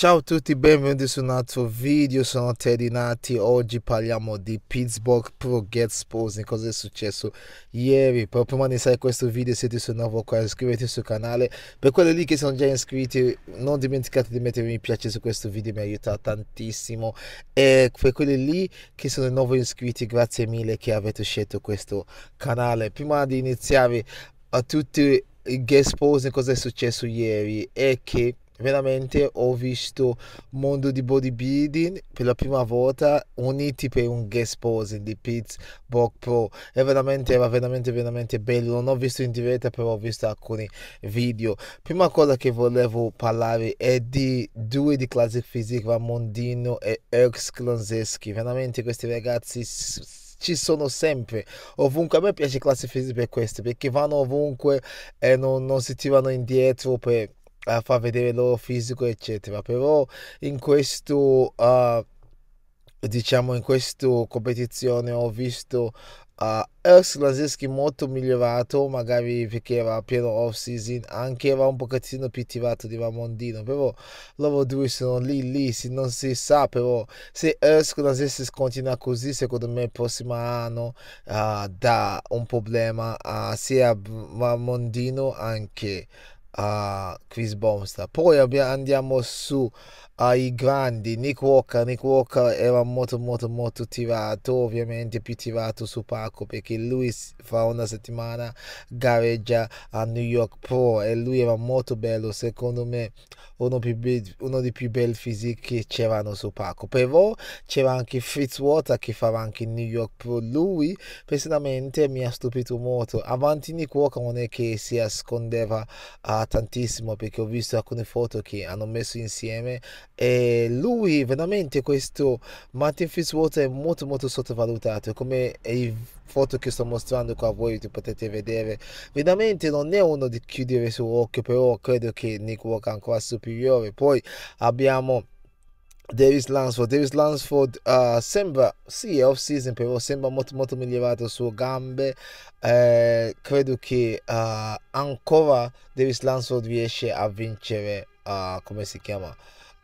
Ciao a tutti, benvenuti su un altro video, sono Teddy Nati, oggi parliamo di Pittsburgh Pro Get Sports, cosa è successo ieri, però prima di iniziare questo video se siete nuovo qua iscrivetevi sul canale, per quelli lì che sono già iscritti non dimenticate di mettere mi piace su questo video, mi aiuta tantissimo e per quelli lì che sono nuovi iscritti grazie mille che avete scelto questo canale, prima di iniziare a tutti i guest posing cosa è successo ieri è che veramente ho visto mondo di bodybuilding per la prima volta uniti per un guest posing di Piz Bog Pro e veramente era veramente veramente bello non ho visto in diretta però ho visto alcuni video prima cosa che volevo parlare è di due di classic physique Ramondino e Erx Klonzeski veramente questi ragazzi ci sono sempre ovunque a me piace classic physique per questo perché vanno ovunque e non, non si tirano indietro per far vedere il loro fisico, eccetera. Però in questo, uh, diciamo, in questa competizione ho visto uh, Erx molto migliorato, magari perché era pieno off season, anche era un pochettino più tirato di Ramondino, però loro due sono lì lì, si, non si sa però se Erx Lazinski continua così, secondo me il prossimo anno uh, dà un problema uh, sia a Ramondino anche a Chris Bomsta. Poi andiamo su ai grandi Nick Walker Nick Walker era molto molto molto tirato ovviamente più tirato su Paco perché lui fa una settimana gareggia a New York Pro e lui era molto bello secondo me uno, be- uno dei più belli fisici che c'erano su Paco però c'era anche Fritz Water che farà anche New York Pro lui personalmente mi ha stupito molto avanti Nick Walker non è che si nascondeva uh, tantissimo perché ho visto alcune foto che hanno messo insieme e lui veramente questo Martin Fitzwater è molto molto sottovalutato come le foto che sto mostrando qua voi potete vedere veramente non è uno di chiudere su occhio però credo che Nick Walker è ancora superiore poi abbiamo Davis Lansford, Davis Lansford uh, eh, sembra sì è off season però sembra molto molto migliorato le sue gambe eh, credo che uh, ancora Davis Lansford riesce a vincere uh, come si chiama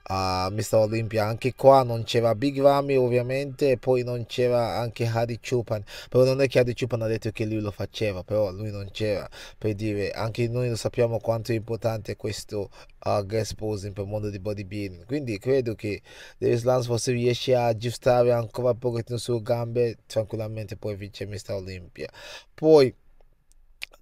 a ah, Mr. Olympia anche qua non c'era Big Ramy ovviamente e poi non c'era anche Harry Chupan però non è che Harry Chupan ha detto che lui lo faceva però lui non c'era per dire anche noi lo sappiamo quanto è importante questo uh, guest posing per il mondo di bodybuilding quindi credo che Davis Lance forse riesce a aggiustare ancora un pochettino sulle gambe tranquillamente poi vince Mr. Olympia poi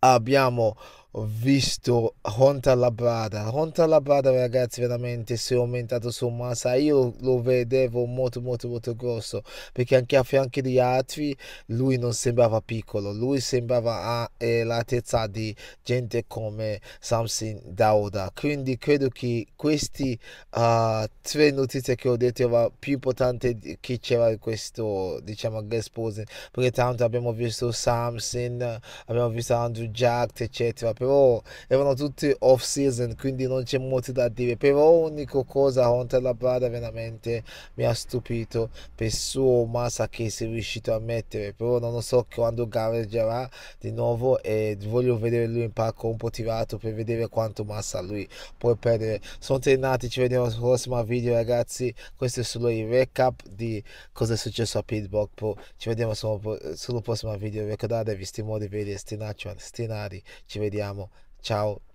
abbiamo ho visto Honta Labrada. Honta Labrada, ragazzi, veramente si è aumentato su massa. Io lo vedevo molto, molto, molto grosso perché anche a fianco di altri lui non sembrava piccolo. Lui sembrava all'altezza eh, di gente come Samson Dauda. Quindi credo che queste uh, ah, tre notizie che ho detto era più importanti che c'era questo, diciamo, guest posing. Perché tanto abbiamo visto Samson, abbiamo visto Andrew Jack, eccetera però erano tutti off season quindi non c'è molto da dire però l'unica cosa Hunter Labrada veramente mi ha stupito per suo massa che si è riuscito a mettere però non lo so quando gareggerà di nuovo e voglio vedere lui in palco un po' tirato per vedere quanto massa lui può perdere sono tornati ci vediamo al prossimo video ragazzi questo è solo il recap di cosa è successo a Pittsburgh poi ci vediamo solo, prossimo video ricordatevi sti modi vedi stinaccio stinari ci vediamo salutiamo. Ciao.